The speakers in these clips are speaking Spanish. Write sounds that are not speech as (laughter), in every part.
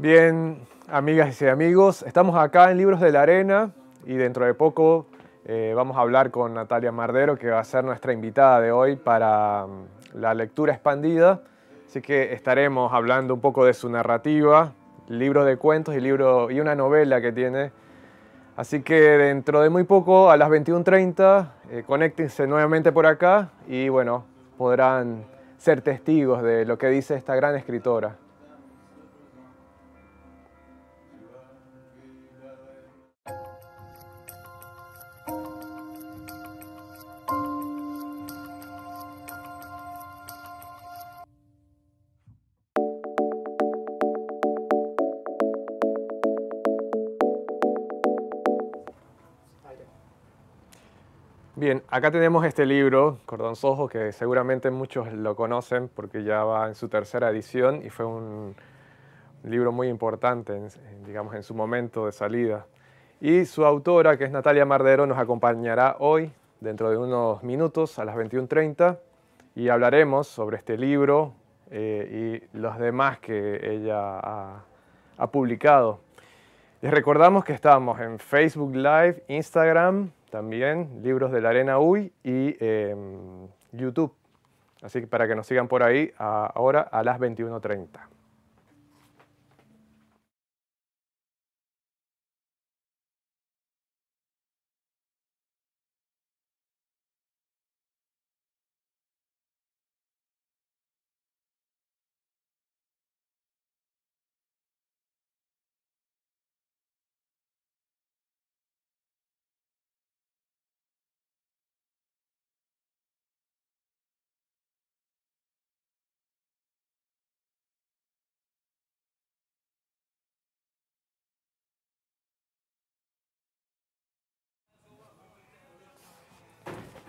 Bien, amigas y amigos, estamos acá en Libros de la Arena y dentro de poco eh, vamos a hablar con Natalia Mardero, que va a ser nuestra invitada de hoy para mm, la lectura expandida. Así que estaremos hablando un poco de su narrativa, libro de cuentos y, libro, y una novela que tiene. Así que dentro de muy poco, a las 21.30, eh, conéctense nuevamente por acá y bueno, podrán ser testigos de lo que dice esta gran escritora. Bien, acá tenemos este libro, Cordonzojo, que seguramente muchos lo conocen porque ya va en su tercera edición y fue un libro muy importante, en, digamos, en su momento de salida. Y su autora, que es Natalia Mardero, nos acompañará hoy, dentro de unos minutos, a las 21.30, y hablaremos sobre este libro eh, y los demás que ella ha, ha publicado. Les recordamos que estamos en Facebook Live, Instagram, también, Libros de la Arena Uy y em, YouTube. Así que para que nos sigan por ahí ahora a las 21.30.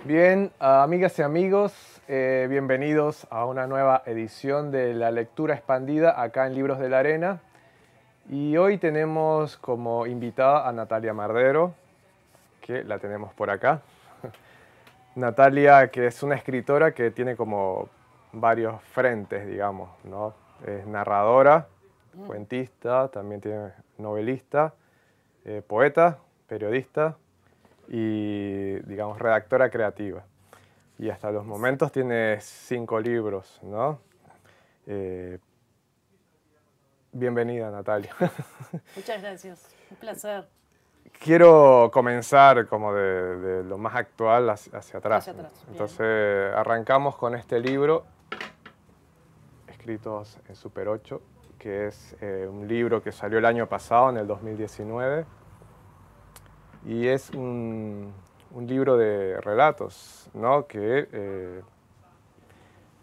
Bien, amigas y amigos, eh, bienvenidos a una nueva edición de la lectura expandida acá en Libros de la Arena. Y hoy tenemos como invitada a Natalia Mardero, que la tenemos por acá. (laughs) Natalia, que es una escritora que tiene como varios frentes, digamos, ¿no? Es narradora, cuentista, también tiene novelista, eh, poeta, periodista, y, digamos, redactora creativa. Y hasta los momentos tiene cinco libros, ¿no? Eh, bienvenida, Natalia. (laughs) Muchas gracias, un placer. Quiero comenzar como de, lo más actual hacia, atrás. Entonces, arrancamos con este libro, escritos en Super 8, que es eh, un libro que salió el año pasado, en el 2019 y es un, libro de relatos, ¿no? Que, eh,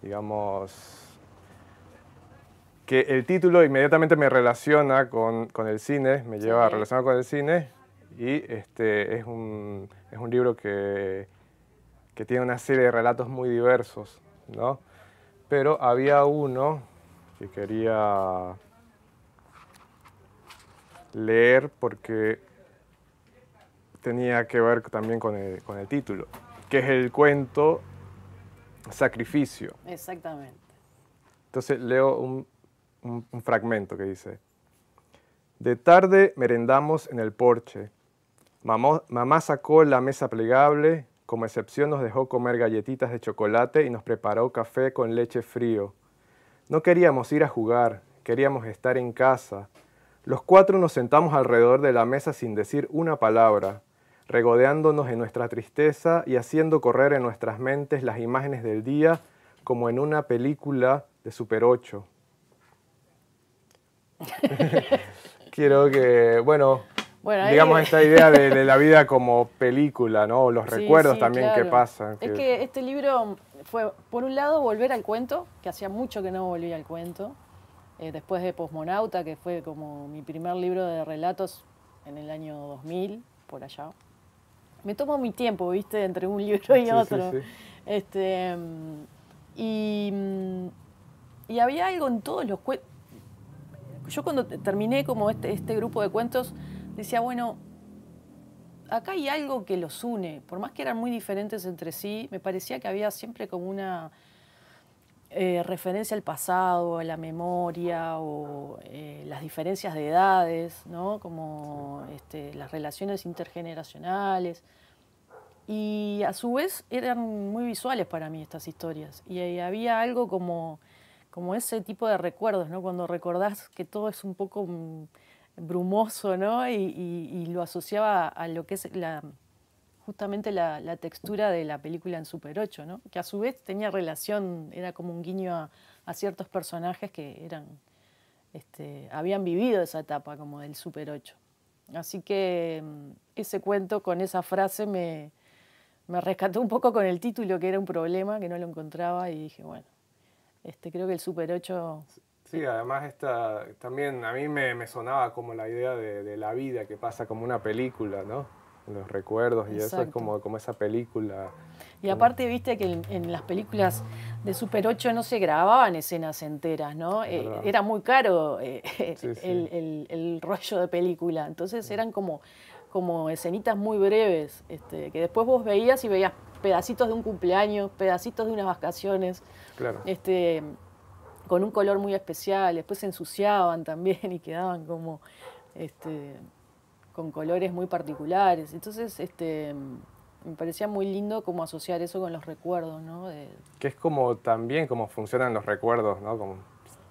digamos, que el título inmediatamente me relaciona con, el cine, me lleva a relacionar con el cine y este, es, un, es un libro que, que, tiene una serie de relatos muy diversos, ¿no? Pero había uno que quería leer porque tenía que ver también con el, título, que es el cuento Sacrificio. Exactamente. Entonces leo un, fragmento que dice, de tarde merendamos en el porche. mamá sacó la mesa plegable, como excepción nos dejó comer galletitas de chocolate y nos preparó café con leche frío. No queríamos ir a jugar, queríamos estar en casa. Los cuatro nos sentamos alrededor de la mesa sin decir una palabra regodeándonos en nuestra tristeza y haciendo correr en nuestras mentes las imágenes del día como en una película de Super 8. (laughs) Quiero que, bueno, digamos, esta idea de, la vida como película, ¿no? Los recuerdos también que pasan. Es que este libro fue, por un lado, volver al cuento, que hacía mucho que no volvía al cuento. Eh, después de Posmonauta, que fue como mi primer libro de relatos en el año 2000, por allá me tomo mi tiempo, ¿viste? Entre un libro y otro. Este, mm, y, mm, y, había algo en todos los cuentos. Yo cuando terminé como este, este grupo de cuentos, decía, bueno, acá hay algo que los une. Por más que eran muy diferentes entre sí, me parecía que había siempre como una eh, referencia al pasado, a la memoria o eh, las diferencias de edades, ¿no? como este, las relaciones intergeneracionales. Y a su vez eran muy visuales para mí estas historias. Y, eh, había algo como, como ese tipo de recuerdos, ¿no? cuando recordás que todo es un poco mm, brumoso ¿no? y lo asociaba a lo que es la, justamente la, textura de la película en Super 8, ¿no? que a su vez tenía relación, era como un guiño a, ciertos personajes que eran, este, habían vivido esa etapa como del Super 8. Así que mm, ese cuento con esa frase me, rescató un poco con el título, que era un problema, que no lo encontraba, y dije, bueno, este, creo que el Super 8 Sí, además esta, también a mí me, sonaba como la idea de, la vida que pasa como una película, ¿no? los recuerdos y eso es como, como esa película. Y aparte, viste que en, las películas de Super 8 no se grababan escenas enteras, ¿no? Eh, era muy caro eh, (laughs) El, rollo de película, entonces eran como, como escenitas muy breves, este, que después vos veías y veías pedacitos de un cumpleaños, pedacitos de unas vacaciones. Este, con un color muy especial, después se ensuciaban también (laughs) y quedaban como este, con colores muy particulares. Entonces, este, me parecía muy lindo como asociar eso con los recuerdos, ¿no? Que es como también como funcionan los recuerdos, ¿no? Como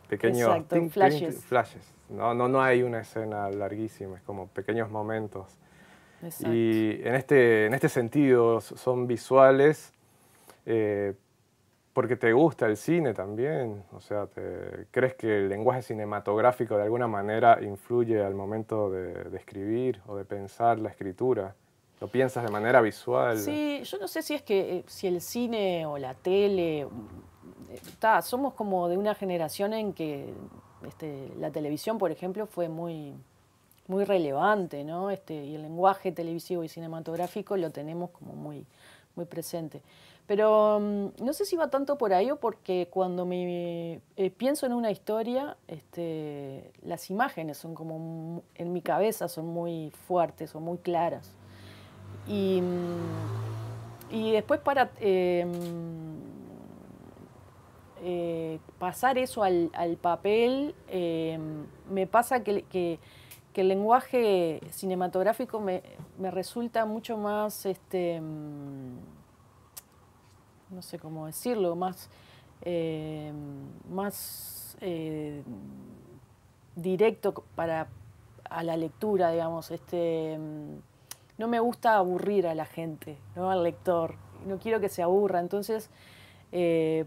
pequeños flashes. No, no, no hay una escena larguísima, es como pequeños momentos. Y en este, en este sentido son visuales, eh, porque te gusta el cine también, o sea, ¿crees que el lenguaje cinematográfico de alguna manera influye al momento de, escribir o de pensar la escritura? ¿Lo piensas de manera visual? Sí, yo no sé si es que eh, si el cine o la tele, está. Mm, somos como de una generación en que este, la televisión, por ejemplo, fue muy, muy relevante, ¿no? Este, y el lenguaje televisivo y cinematográfico lo tenemos como muy, muy presente. Pero mm, no sé si va tanto por ahí o porque cuando me eh, pienso en una historia, este, las imágenes son como en mi cabeza son muy fuertes, o muy claras. Y, mm, después para em, eh, pasar eso al, papel, em, me pasa que, el lenguaje cinematográfico me, me resulta mucho más este, mm, no sé cómo decirlo, más, eh, más eh, directo para, a la lectura, digamos. Este, mm, no me gusta aburrir a la gente, ¿no? al lector. No quiero que se aburra. Entonces, eh,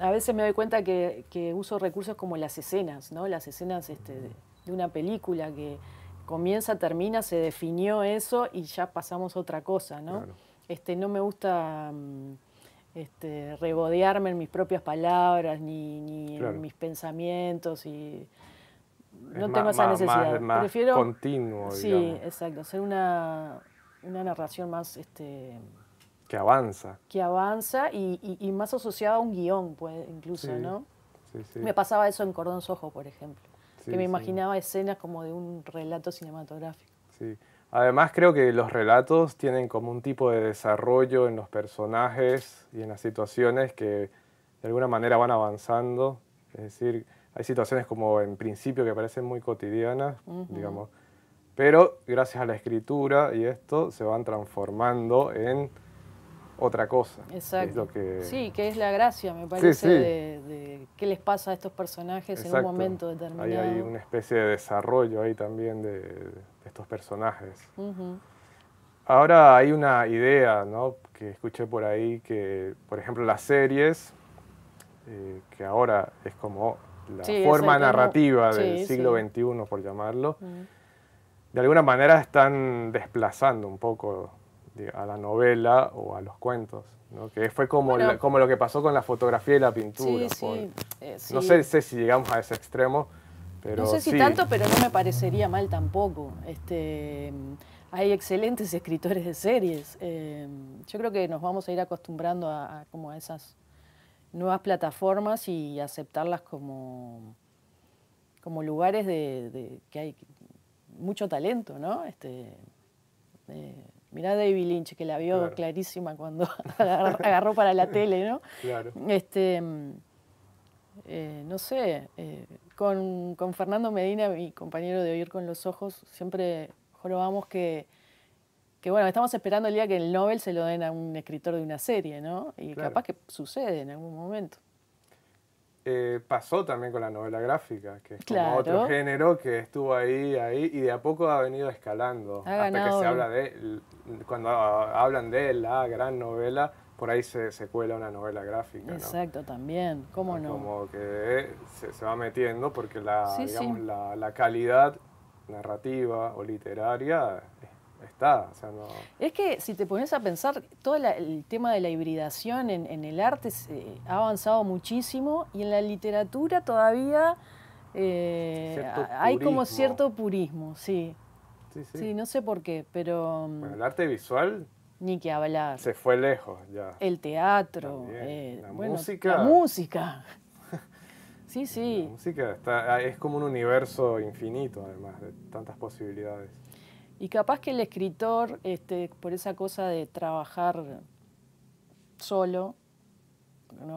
a veces me doy cuenta que, uso recursos como las escenas, ¿no? las escenas este, de una película que comienza, termina, se definió eso y ya pasamos a otra cosa. ¿no? Este, no me gusta... Mm, este, rebodearme en mis propias palabras ni, en mis pensamientos y no tengo esa necesidad. Más, más Prefiero continuo. Sí, exacto, hacer una, una narración más este, que avanza. Que avanza y, más asociada a un guión, pues, incluso, ¿no? Me pasaba eso en Cordón Sojo, por ejemplo, que me imaginaba escenas como de un relato cinematográfico. Sí. Además creo que los relatos tienen como un tipo de desarrollo en los personajes y en las situaciones que de alguna manera van avanzando. Es decir, hay situaciones como en principio que parecen muy cotidianas, digamos, pero gracias a la escritura y esto se van transformando en otra cosa. Exacto. que... Sí, que es la gracia, me parece, De, qué les pasa a estos personajes en un momento determinado. Hay, hay, una especie de desarrollo ahí también de, estos personajes. Ahora hay una idea ¿no? que escuché por ahí que, por ejemplo, las series, eh, que ahora es como la forma narrativa del siglo XXI, por llamarlo, de alguna manera están desplazando un poco a la novela o a los cuentos, que fue como, como lo que pasó con la fotografía y la pintura. Eh, no sé, si llegamos a ese extremo, pero... No sé si tanto, pero no me parecería mal tampoco. Este, hay excelentes escritores de series. Eh, yo creo que nos vamos a ir acostumbrando a, como a esas nuevas plataformas y aceptarlas como, como lugares de, que hay mucho talento, ¿no? Este, eh, Mirá David Lynch, que la vio clarísima cuando (laughs) agarró para la tele, ¿no? Claro. Este, mm, eh, no sé, eh, con, Fernando Medina, mi compañero de Oír con los Ojos, siempre jorobamos que, que, bueno, estamos esperando el día que el Nobel se lo den a un escritor de una serie, ¿no? Y capaz que sucede en algún momento. Eh, pasó también con la novela gráfica, que es como otro género que estuvo ahí, ahí, y de a poco ha venido escalando. hasta que se habla de, cuando hablan de la gran novela, por ahí se, cuela una novela gráfica. Exacto, también, cómo no. Como que se, va metiendo porque la, La, la calidad narrativa o literaria está. Es que si te pones a pensar, todo el tema de la hibridación en, el arte se, eh, ha avanzado muchísimo y en la literatura todavía eh, hay como cierto purismo, sí. Sí, sí. no sé por qué, pero... Mm, el arte visual ni que hablar. Se fue lejos ya. El teatro, eh, la, música. la música. (laughs) sí, sí. La música está, ah, es como un universo infinito, además, de tantas posibilidades. Y capaz que el escritor, este, por esa cosa de trabajar solo,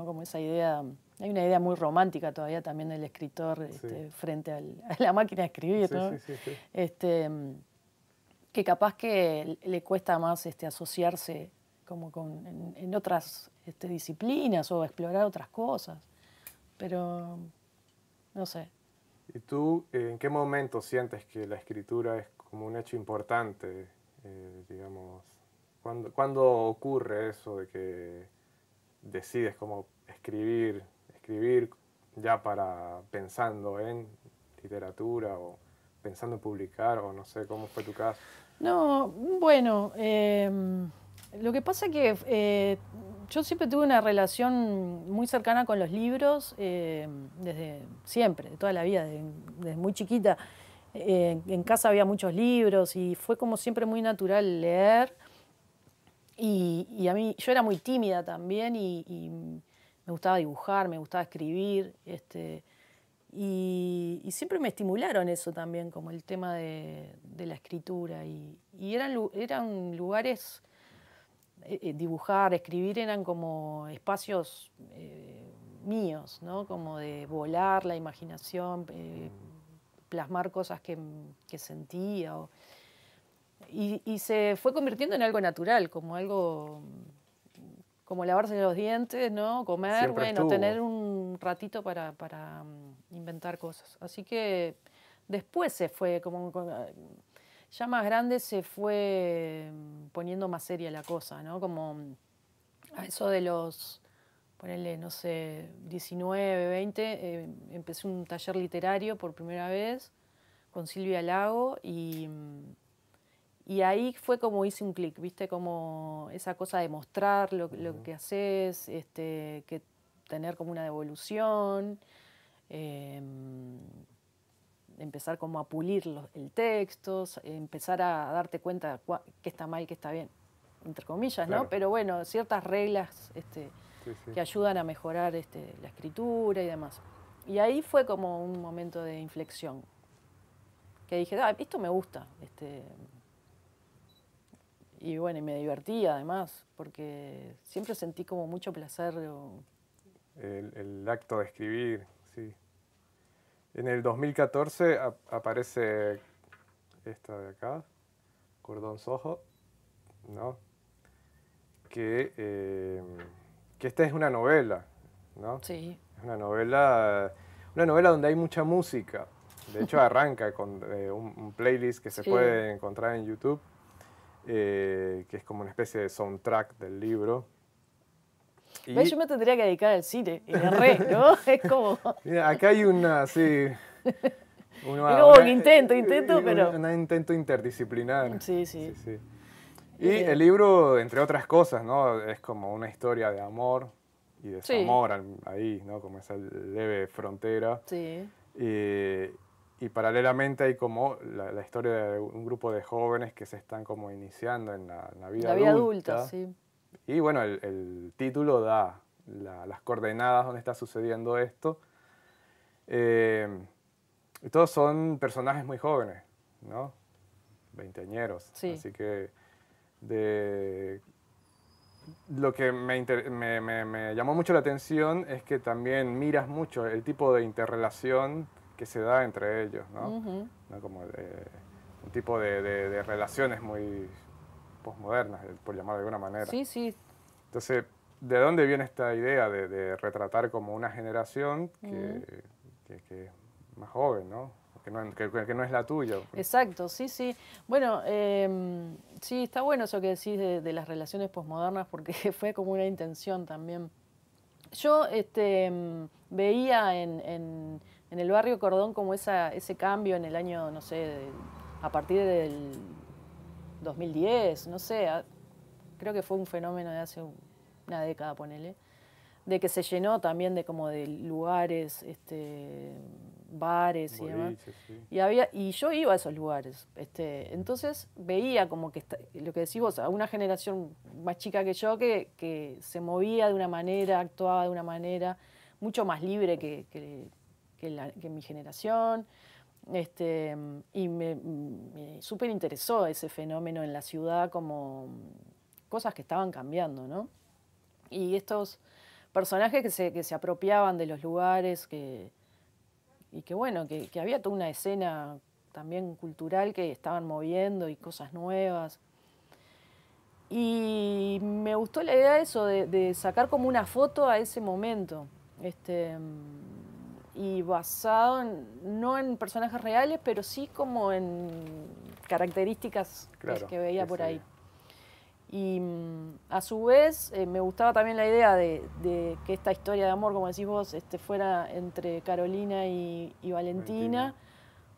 como esa idea, hay una idea muy romántica todavía también del escritor este, frente a la máquina de escribir, este, que capaz que le cuesta más este, asociarse como con, en, otras este, disciplinas o explorar otras cosas, pero no sé. ¿Y tú en qué momento sientes que la escritura es como un hecho importante, eh, digamos. ¿Cuándo, ocurre eso de que decides como escribir, escribir ya para pensando en literatura o pensando en publicar o no sé cómo fue tu caso? No, bueno, em, lo que pasa es que eh, yo siempre tuve una relación muy cercana con los libros em, desde siempre, de toda la vida, desde muy chiquita. Eh, en casa había muchos libros y fue como siempre muy natural leer. Y, a mí, yo era muy tímida también y, me gustaba dibujar, me gustaba escribir. Este, y, siempre me estimularon eso también, como el tema de, la escritura. Y, eran, eran lugares, eh, eh, dibujar, escribir, eran como espacios míos, ¿no? Como de volar la imaginación plasmar cosas que, sentía. y, se fue convirtiendo en algo natural, como algo como lavarse los dientes, ¿no? Comer, bueno, tener un ratito para, para mm, inventar cosas. Así que después se fue como ya más grande se fue mm, poniendo más seria la cosa, ¿no? Como a eso de los ponele, no sé, 19, 20, eh, empecé un taller literario por primera vez con Silvia Lago y, y ahí fue como hice un clic, ¿viste? Como esa cosa de mostrar lo, lo que haces, este, que tener como una devolución, em, empezar como a pulir los, el texto, empezar a, darte cuenta qué está mal, y qué está bien, entre comillas, ¿no? Pero bueno, ciertas reglas este, que ayudan a mejorar este, la escritura y demás. Y ahí fue como un momento de inflexión, que dije, ah, esto me gusta. Este". y bueno, y me divertía además, porque siempre sentí como mucho placer. El, acto de escribir, sí. En el 2014 aparece esta de acá, Cordón Sojo, ¿no? Que eh, que esta es una novela, ¿no? Sí. Es una novela, una novela donde hay mucha música. De hecho, (laughs) arranca con eh, un, playlist que se puede encontrar en YouTube, eh, que es como una especie de soundtrack del libro. Yo me tendría que dedicar al cine y al ¿no? (laughs) es como... Mira, acá hay una, sí... (laughs) intento, intento, pero... Un intento interdisciplinar. sí. sí, sí. Y el libro, entre otras cosas, ¿no? Es como una historia de amor y desamor amor ahí, ¿no? Como esa leve frontera. Sí. Y, paralelamente hay como la, historia de un grupo de jóvenes que se están como iniciando en la, vida adulta. sí. Y bueno, el, título da las coordenadas donde está sucediendo esto. Eh, todos son personajes muy jóvenes, ¿no? Veinteañeros. Así que de lo que me, llamó mucho la atención es que también miras mucho el tipo de interrelación que se da entre ellos, ¿no? Como un tipo de, relaciones muy posmodernas, eh, por llamar de alguna manera. Sí, sí. Entonces, ¿de dónde viene esta idea de, retratar como una generación que, que es más joven, ¿no? que no, es la tuya. Exacto, sí, sí. Bueno, em, sí, está bueno eso que decís de, las relaciones posmodernas, porque (laughs) fue como una intención también. Yo este, em, veía en, el barrio Cordón como esa, ese cambio en el año, no sé, a partir del 2010, no sé, creo que fue un fenómeno de hace una década, ponele, de que se llenó también de como de lugares este, bares y demás. Y, había, y yo iba a esos lugares. Este, entonces veía como que, lo que decís vos, a una generación más chica que yo que, se movía de una manera, actuaba de una manera mucho más libre que, mi generación. Este, y me, super súper interesó ese fenómeno en la ciudad como cosas que estaban cambiando, ¿no? Y estos personajes que se, que se apropiaban de los lugares, que, y que bueno, que, había toda una escena también cultural que estaban moviendo y cosas nuevas. Y me gustó la idea de eso, de, sacar como una foto a ese momento. Este, y basado no en personajes reales, pero sí como en características que veía por ahí. Y mm, a su vez eh, me gustaba también la idea de, que esta historia de amor, como decís vos, este, fuera entre Carolina y, Valentina,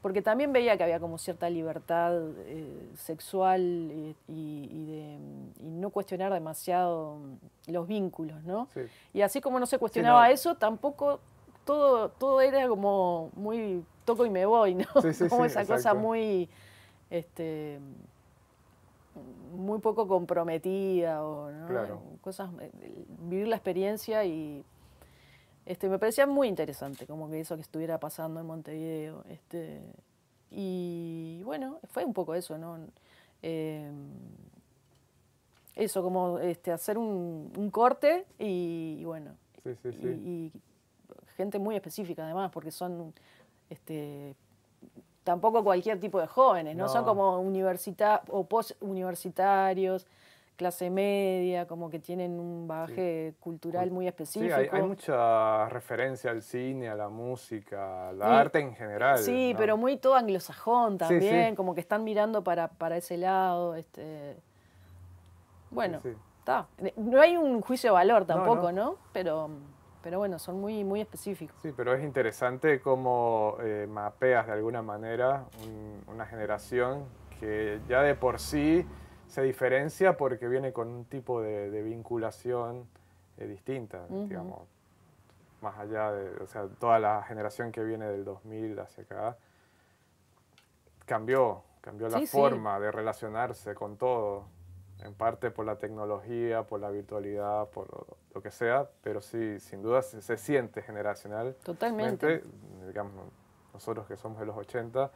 porque también veía que había como cierta libertad eh, sexual eh, y, no cuestionar demasiado mm, los vínculos, ¿no? Y así como no se cuestionaba eso, tampoco todo, todo era como muy toco y me voy, ¿no? (laughs) como esa cosa muy... Este, muy poco comprometida o cosas eh, vivir la experiencia y este me parecía muy interesante como que eso que estuviera pasando en Montevideo este y bueno fue un poco eso no eh, eso como este hacer un, corte y, bueno y gente muy específica además porque son este tampoco cualquier tipo de jóvenes, ¿no? Son como universitarios o pos-universitarios, clase media, como que tienen un bagaje cultural muy específico. hay, mucha referencia al cine, a la música, al arte en general. Sí, pero muy todo anglosajón también, como que están mirando para, para ese lado. Este... Bueno, está. No hay un juicio de valor tampoco, ¿no? no Pero pero bueno, son muy, muy específicos. Sí, pero es interesante cómo eh, mapeas de alguna manera una generación que ya de por sí se diferencia porque viene con un tipo de, vinculación eh, distinta, digamos, más allá de, o sea, toda la generación que viene del 2000 hacia acá, cambió, cambió la forma de relacionarse con todo en parte por la tecnología, por la virtualidad, por lo que sea, pero sí, sin duda se, siente generacional. Totalmente. Digamos, nosotros que somos de los 80.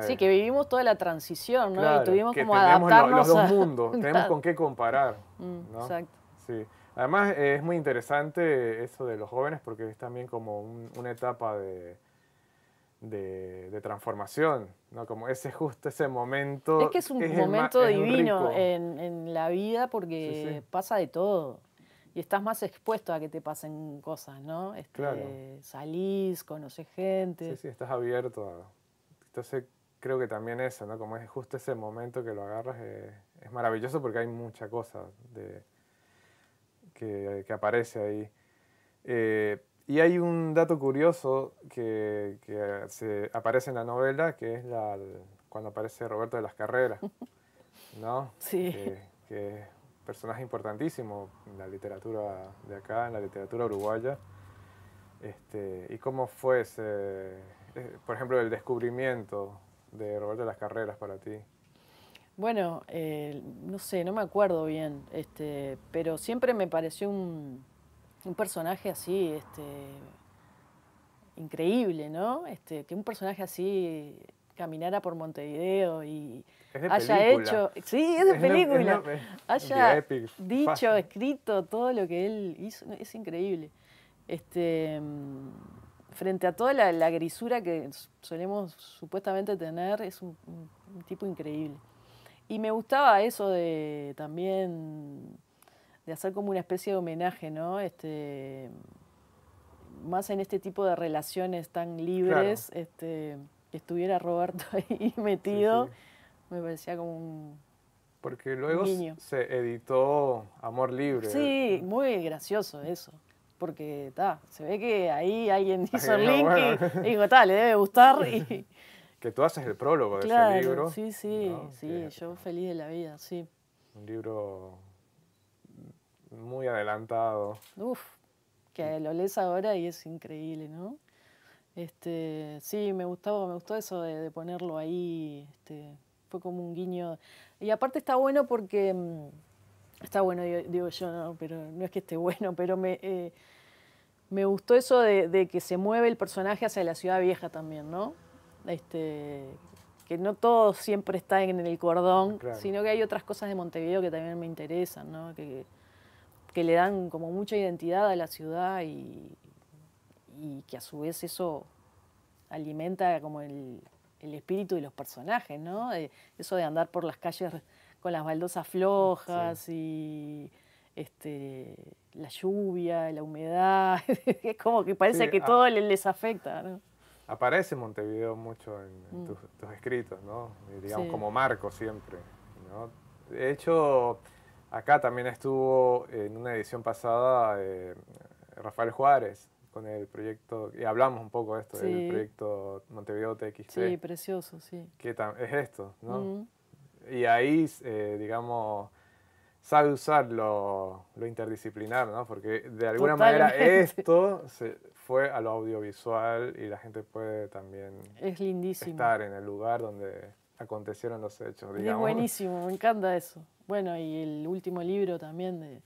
Sí, eh, que vivimos toda la transición, ¿no? y tuvimos como adaptarnos. los mundos, (laughs) tenemos con qué comparar. Mm, exacto. Sí. Además, eh, es muy interesante eso de los jóvenes porque es también como una etapa de, de, transformación, ¿no? Como ese justo, ese momento. Es que es un momento divino en, la vida porque pasa de todo. Y estás más expuesto a que te pasen cosas, ¿no? Este, salís, conoces gente. Sí, sí, estás abierto. Entonces creo que también eso, ¿no? Como es justo ese momento que lo agarras, eh, es maravilloso porque hay mucha cosa de, que, que aparece ahí. Eh, y hay un dato curioso que, se aparece en la novela, que es la, cuando aparece Roberto de las Carreras, (laughs) ¿no? Sí. Que, es un personaje importantísimo en la literatura de acá, en la literatura uruguaya. Este, y cómo fue eh, por ejemplo, el descubrimiento de Roberto de las Carreras para ti. Bueno, eh, no sé, no me acuerdo bien, este, pero siempre me pareció un un personaje así, este, increíble, ¿no? Este, que un personaje así caminara por Montevideo y haya hecho, sí, es de película, haya dicho, escrito todo lo que él hizo, es increíble. Este, mm, frente a toda la, grisura que solemos supuestamente tener, es un tipo increíble. Y me gustaba eso de también de hacer como una especie de homenaje, ¿no? Este, más en este tipo de relaciones tan libres, este, estuviera Roberto (laughs) ahí metido, me parecía como un... Porque luego se editó Amor Libre. Sí, muy gracioso eso porque ta, se ve que ahí alguien (laughs) ah, hizo el link y, digo, tal, le debe gustar. (laughs) Que tú haces el prólogo de ese libro. Sí, sí, sí, yo feliz de la vida, sí. Un libro muy adelantado. Uf, que lo lees ahora y es increíble, ¿no? Este, sí, me gustó, me gustó eso de, ponerlo ahí, este, fue como un guiño. Y aparte está bueno porque, mm, está bueno, digo yo, no, pero no es que esté bueno, pero me, eh, me gustó eso de, que se mueve el personaje hacia la ciudad vieja también, ¿no? Este, que no todo siempre está en el cordón, sino que hay otras cosas de Montevideo que también me interesan, ¿no? Que, que le dan como mucha identidad a la ciudad y, que a su vez eso alimenta como el, espíritu de los personajes, ¿no? eso de andar por las calles con las baldosas flojas y este, la lluvia, la humedad, (laughs) es como que parece que ah. todo les afecta, ¿no? Aparece Montevideo mucho en, mm. tus, escritos, ¿no? Digamos, como marco siempre, ¿no? De hecho, Acá también estuvo eh, en una edición pasada eh, Rafael Juárez con el proyecto, y hablamos un poco de esto, del proyecto Montevideo TXT. Sí, precioso, sí. Que es esto, ¿no? Y ahí, eh, digamos, sabe usar lo, interdisciplinar, ¿no? Porque de alguna manera (laughs) esto se fue a lo audiovisual y la gente puede también estar en el lugar donde acontecieron los hechos, Es buenísimo, me encanta eso. Bueno, y el último libro también de,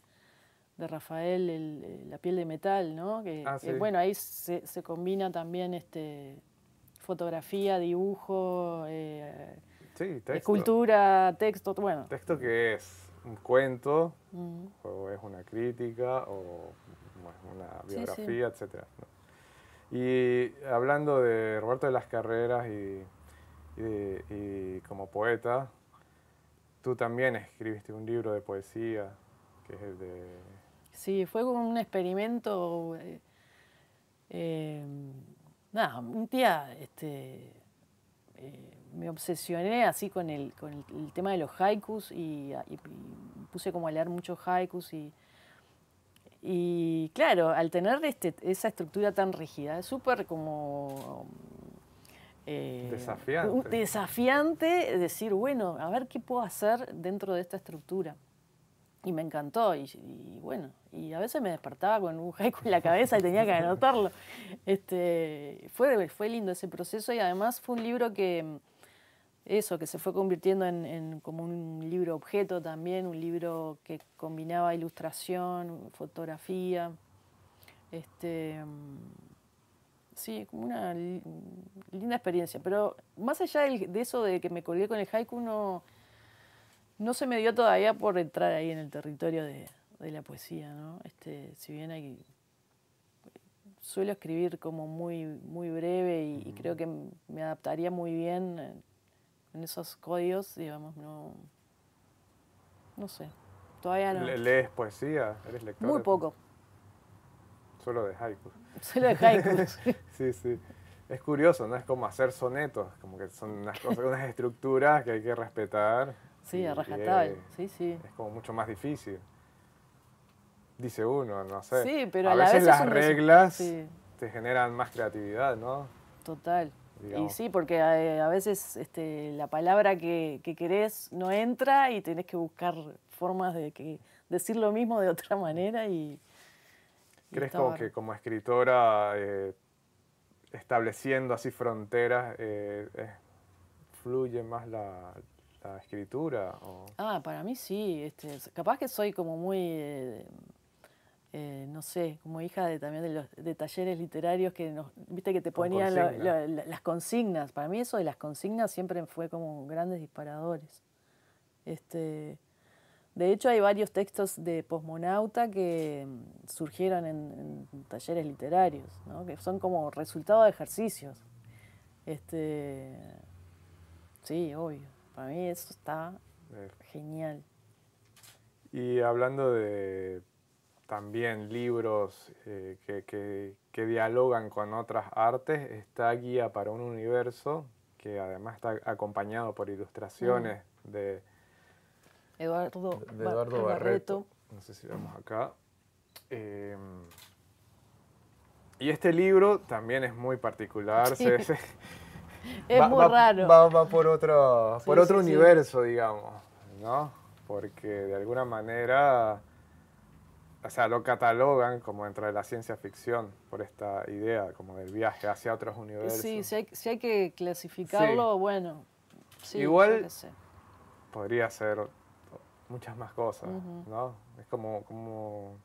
de Rafael, eh, La piel de metal, ¿no? Que, ah, bueno, ahí se, combina también este, fotografía, dibujo, eh, sí, texto. escultura, texto, bueno. Texto que es un cuento, mm. o es una crítica, o una biografía, etc. Y hablando de Roberto de las Carreras y, y como poeta, Tú también escribiste un libro de poesía, que es el de... Sí, fue como un experimento... Eh, eh, nada, un día este, eh, me obsesioné así con el, con el, tema de los haikus y, puse como a leer muchos haikus y... Y claro, al tener este, esa estructura tan rígida, es súper como eh, desafiante. decir, bueno, a ver qué puedo hacer dentro de esta estructura. Y me encantó, y, bueno, y a veces me despertaba con un haiku en la cabeza y tenía que anotarlo. Este, fue, fue lindo ese proceso y además fue un libro que, eso, que se fue convirtiendo en, en, como un libro objeto también, un libro que combinaba ilustración, fotografía. Este, Sí, como una linda experiencia. Pero más allá de eso de que me colgué con el haiku, no, no se me dio todavía por entrar ahí en el territorio de, la poesía, ¿no? Este, si bien hay, suelo escribir como muy, muy breve y, creo que me adaptaría muy bien en, esos códigos, digamos, no, no sé. Todavía no. ¿Lees poesía? ¿Eres lector? Muy poco. Solo de haikus. Solo (laughs) de haikus. (laughs) sí, sí. Es curioso, ¿no? Es como hacer sonetos, como que son unas cosas, (laughs) unas estructuras que hay que respetar. Sí, a sí, sí. Es como mucho más difícil. Dice uno, no sé. Sí, pero a, a veces las reglas te generan más creatividad, ¿no? Total. Y sí, porque eh, a, veces este, la palabra que, que, querés no entra y tenés que buscar formas de que, decir lo mismo de otra manera y, ¿Crees como que como escritora, eh, estableciendo así fronteras, eh, fluye más la, escritura? Ah, para mí sí. Este, capaz que soy como muy, eh, no sé, como hija de, también de, talleres literarios que nos, viste que te ponían las consignas. Para mí eso de las consignas siempre fue como grandes disparadores. Este, de hecho, hay varios textos de posmonauta que mm, surgieron en, talleres literarios, que son como resultado de ejercicios. Este, sí, obvio. Para mí eso está eh. genial. Y hablando de también libros eh, que, dialogan con otras artes, está Guía para un Universo, que además está acompañado por ilustraciones mm. de Eduardo, Barreto. No sé si vemos acá. Eh, y este libro también es muy particular. (laughs) es muy raro. Va, por otro, por otro universo, digamos, Porque de alguna manera, sea, lo catalogan como dentro de la ciencia ficción por esta idea como del viaje hacia otros universos. Sí, sí hay, si hay que clasificarlo, bueno. Igual podría ser muchas más cosas, ¿no? Es como, como,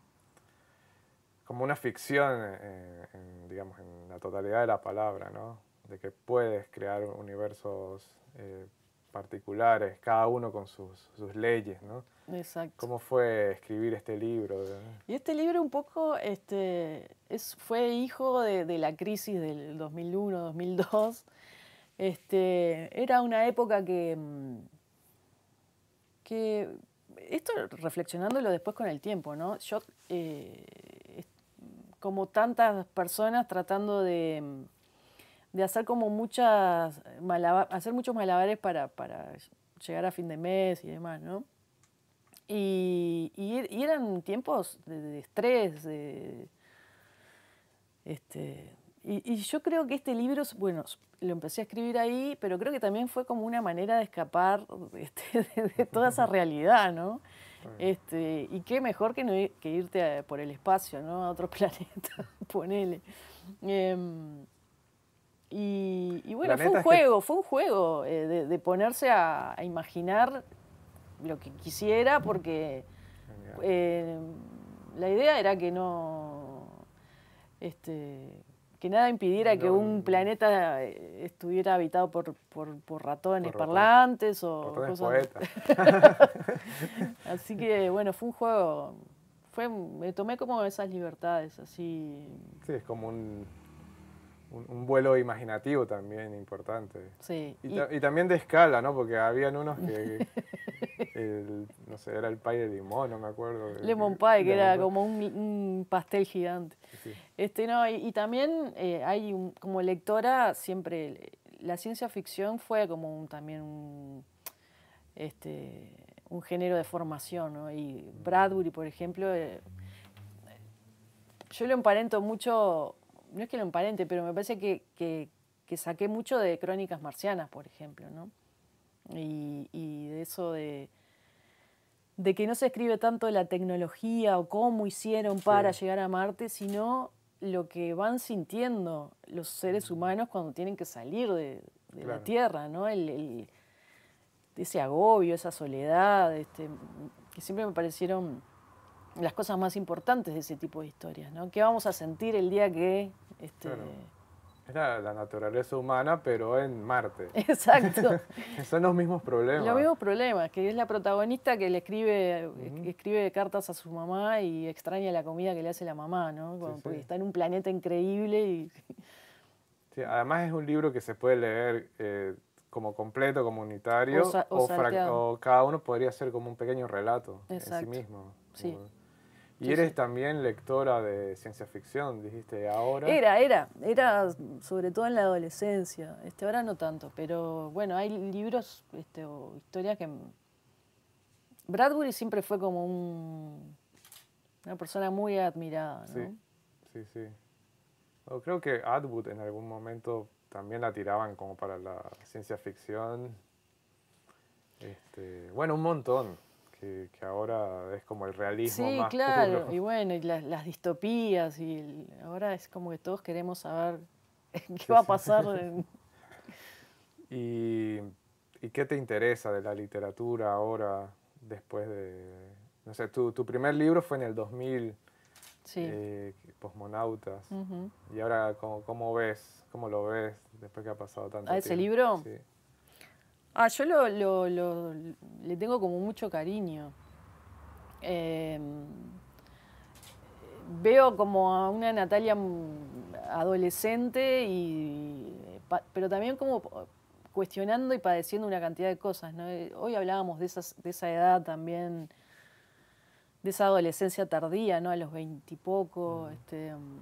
como una ficción, eh, digamos, en la totalidad de la palabra, ¿no? De que puedes crear universos eh, particulares, cada uno con sus, leyes, ¿no? Exacto. ¿Cómo fue escribir este libro? Y este libro un poco este, fue hijo de, de la crisis del 2001-2002. Este, era una época que, mm, que esto reflexionándolo después con el tiempo, ¿no? Yo, eh, como tantas personas tratando de, hacer como muchas, hacer muchos malabares para, llegar a fin de mes y demás, ¿no? Y, er, eran tiempos de, de estrés, de, este, y, yo creo que este libro, bueno, lo empecé a escribir ahí, pero creo que también fue como una manera de escapar (laughs) este, de, toda esa realidad, ¿no? Este, y qué mejor que, no que irte por el espacio, ¿no? A otro (laughs) planeta, ponele. Em, y, bueno, fue un, juego, fue un juego, eh, de, ponerse a, imaginar lo que quisiera, porque em, la idea era que no... Este, que nada impidiera que un planeta eh, estuviera habitado por, ratones parlantes o cosas (laughs) así que bueno, fue un juego, fue, me tomé como esas libertades así. Sí, es como un un, vuelo imaginativo también importante. Y, también de escala, ¿no? Porque habían unos que, (laughs) no sé, era el pie de limón, no me acuerdo. Lemon pie, que era como un, pastel gigante. Este, no, y, también eh, hay, como lectora, siempre la ciencia ficción fue como también un, este, un género de formación, ¿no? Y mm. Bradbury, por ejemplo, eh, yo lo emparento mucho no es que lo emparente, pero me parece que, saqué mucho de Crónicas Marcianas, por ejemplo, ¿no? Y, de eso de, de que no se escribe tanto la tecnología o cómo hicieron para llegar a Marte, sino lo que van sintiendo los seres mm. humanos cuando tienen que salir de, la Tierra, ¿no? ese agobio, esa soledad, este, que siempre me parecieron las cosas más importantes de ese tipo de historias, ¿no? ¿Qué vamos a sentir el día que... Este... Es la, naturaleza humana, pero en Marte. (laughs) Exacto. (laughs) Son los mismos problemas. Los mismos problemas, que es la protagonista que le escribe, escribe cartas a su mamá y extraña la comida que le hace la mamá, ¿no? porque está en un planeta increíble y... (laughs) además es un libro que se puede leer eh, como completo, comunitario, o, o, cada uno podría ser como un pequeño relato en sí mismo. Sí. Y eres también lectora de ciencia ficción, dijiste ahora. Era, era, era sobre todo en la adolescencia. Este, ahora no tanto, pero bueno, hay libros este, o historias que... Bradbury siempre fue como un, una persona muy admirada, ¿no? Sí, sí, creo que Atwood en algún momento también la tiraban como para la ciencia ficción. Este, bueno, un montón que, ahora es como el realismo más (laughs) claro, y bueno, y las, distopías, y ahora es como que todos queremos saber (laughs) qué va a pasar. (laughs) ¿Y, qué te interesa de la literatura ahora, después de...? No sé, tu, primer libro fue en el 2000, sí. Eh, Posmonautas, y ahora, ¿cómo, ves, cómo lo ves después que ha pasado tanto tiempo? ese libro? Sí. Ah, yo lo, le tengo como mucho cariño. Em, veo como a una Natalia adolescente, pero también como cuestionando y padeciendo una cantidad de cosas. Eh, hoy hablábamos de, esa edad también, de esa adolescencia tardía, ¿no? a los veintipoco. Mm. Este, em,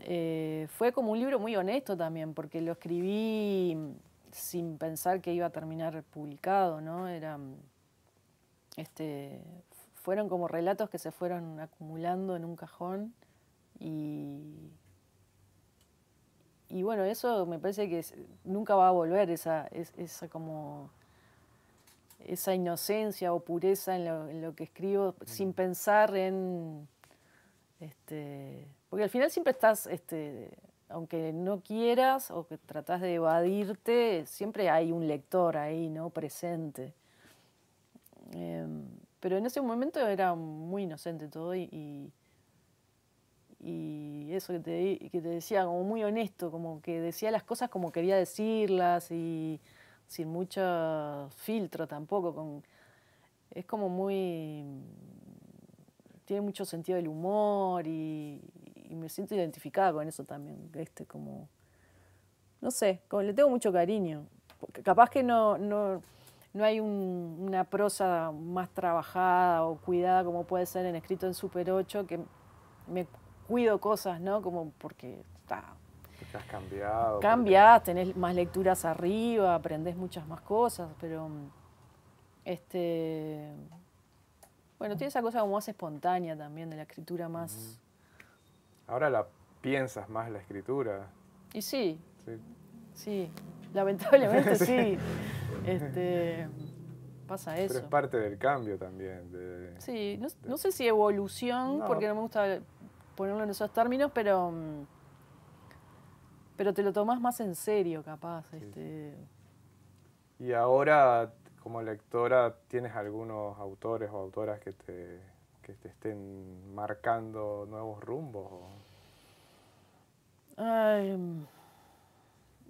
eh, fue como un libro muy honesto también, porque lo escribí sin pensar que iba a terminar publicado, ¿no? eran, mm, este, fueron como relatos que se fueron acumulando en un cajón y, y bueno, eso me parece que nunca va a volver esa, esa como esa inocencia o pureza en lo, que escribo sin pensar en este, porque al final siempre estás este, aunque no quieras o que tratás de evadirte, siempre hay un lector ahí, ¿no? Presente. Em, pero en ese momento era muy inocente todo y, eso que te, decía, como muy honesto, como que decía las cosas como quería decirlas y sin mucho filtro tampoco. Con, es como muy... tiene mucho sentido del humor y, y me siento identificada con eso también, este, como, no sé, como le tengo mucho cariño. Porque capaz que no, hay una prosa más trabajada o cuidada como puede ser en escrito en Super 8, que me cuido cosas, ¿no? Como porque está. Te has cambiado. Cambias, tenés más lecturas arriba, aprendés muchas más cosas, pero este bueno, tiene esa cosa como más espontánea también de la escritura más Ahora la piensas más la escritura. Y sí, sí, lamentablemente (laughs) sí. Este, pasa eso. Pero es parte del cambio también. sí, no, sé si evolución, porque no me gusta ponerlo en esos términos, pero, mm, pero te lo tomas más en serio, capaz. Este. Y ahora, como lectora, ¿tienes algunos autores o autoras que te estén marcando nuevos rumbos? Mm,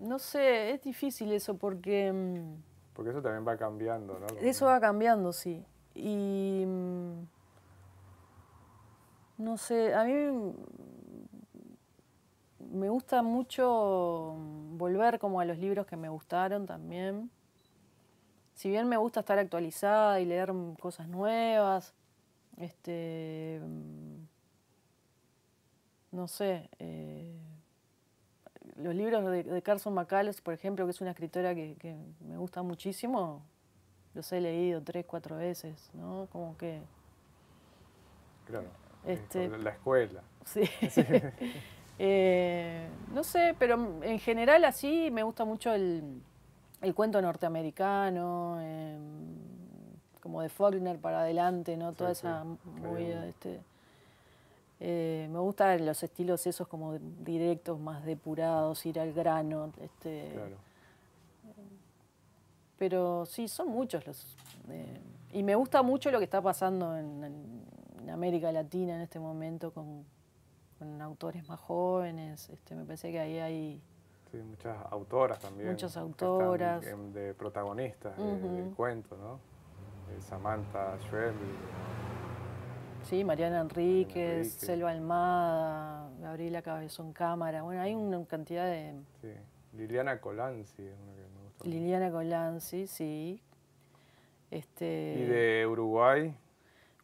no sé, es difícil eso porque... Mm, porque eso también va cambiando, ¿no? Eso va cambiando, sí. Y... Mm, no sé, a mí me gusta mucho volver como a los libros que me gustaron también. Si bien me gusta estar actualizada y leer cosas nuevas, este, mm, no sé, eh, los libros de, Carson McCullers por ejemplo, que es una escritora que, me gusta muchísimo, los he leído tres, cuatro veces, ¿no? Como que... Este, la escuela. Sí. (laughs) Eh, no sé, pero en general así me gusta mucho el, cuento norteamericano. Em, como de Faulkner para adelante, ¿no? Toda esa Este, eh, me gustan los estilos esos como directos, más depurados, ir al grano. Este, Pero sí, son muchos los... Eh, y me gusta mucho lo que está pasando en, América Latina en este momento con, autores más jóvenes. Este, me pensé que ahí hay... Sí, muchas autoras también. Muchas autoras. de protagonistas del cuento, ¿no? Eh, Samantha Schwell. Sí, Mariana Enríquez, Selva Almada, Gabriela Cabezón Cámara. Bueno, hay una cantidad de... Sí. Liliana Colanzi es una que me gusta. Liliana Colanzi, sí. Este... ¿Y de Uruguay?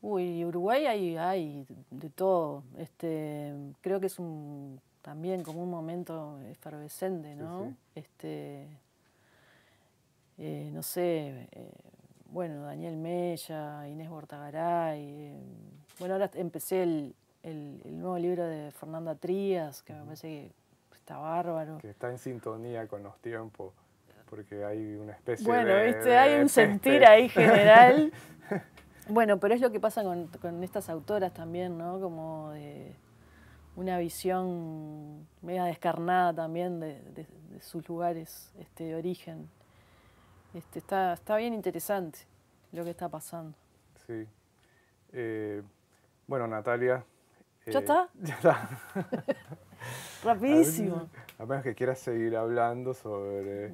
Uy, Uruguay hay, hay de todo. Este, creo que es un también como un momento efervescente, ¿no? Este, eh, no sé, eh, bueno, Daniel Mella, Inés Bortagaray. Em, bueno, ahora empecé el, nuevo libro de Fernanda Trías, que me parece que está bárbaro. Que está en sintonía con los tiempos, porque hay una especie bueno, de... Bueno, viste, hay un sentir ahí general. (laughs) bueno, pero es lo que pasa con, estas autoras también, ¿no? Como de una visión media descarnada también de, sus lugares este, de origen. Este, está, bien interesante lo que está pasando. Sí. Eh, bueno, Natalia. ¿Ya eh, está? (laughs) Ya está. (laughs) Rapidísimo. A, menos que quieras seguir hablando sobre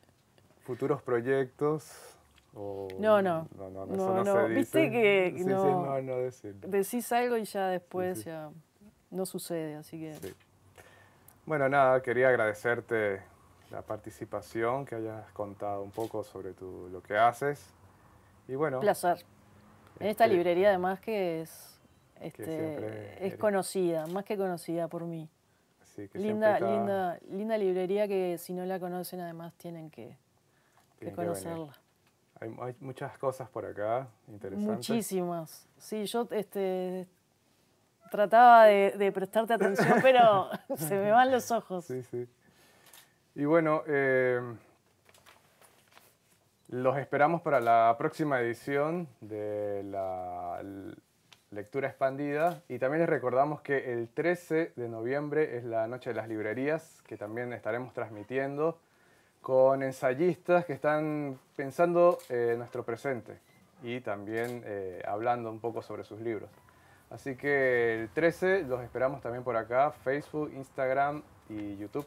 (laughs) futuros proyectos. no, no. No, no, no. Viste que. no, Decís algo y ya después ya no sucede, así que. Bueno, nada, quería agradecerte la participación, que hayas contado un poco sobre lo que haces. Y bueno. Placer. en esta este, librería, además, que es, este, es conocida, más que conocida por mí. linda, linda, linda librería que si no la conocen, además, tienen que, conocerla. hay, muchas cosas por acá interesantes. Muchísimas. Sí, yo este, trataba de, de prestarte atención, pero (laughs) se me van los ojos. Sí, sí. Y bueno, eh, los esperamos para la próxima edición de la lectura expandida y también les recordamos que el 13 de noviembre es la noche de las librerías que también estaremos transmitiendo con ensayistas que están pensando en eh, nuestro presente y también eh, hablando un poco sobre sus libros. Así que el 13 los esperamos también por acá, Facebook, Instagram y YouTube.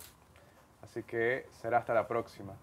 Así que será hasta la próxima.